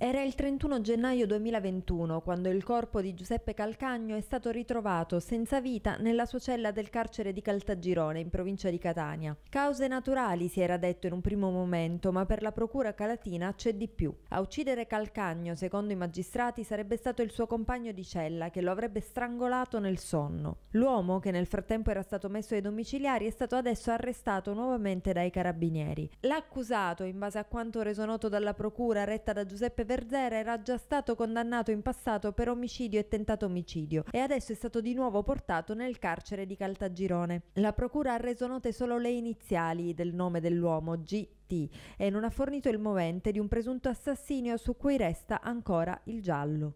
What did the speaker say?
Era il 31 gennaio 2021 quando il corpo di Giuseppe Calcagno è stato ritrovato senza vita nella sua cella del carcere di Caltagirone in provincia di Catania. Cause naturali si era detto in un primo momento, ma per la procura calatina c'è di più. A uccidere Calcagno, secondo i magistrati, sarebbe stato il suo compagno di cella che lo avrebbe strangolato nel sonno. L'uomo, che nel frattempo era stato messo ai domiciliari, è stato adesso arrestato nuovamente dai carabinieri. L'accusato, in base a quanto reso noto dalla procura retta da Giuseppe Verzera era già stato condannato in passato per omicidio e tentato omicidio e adesso è stato di nuovo portato nel carcere di Caltagirone. La procura ha reso note solo le iniziali del nome dell'uomo, G e non ha fornito il movente di un presunto assassinio su cui resta ancora il giallo.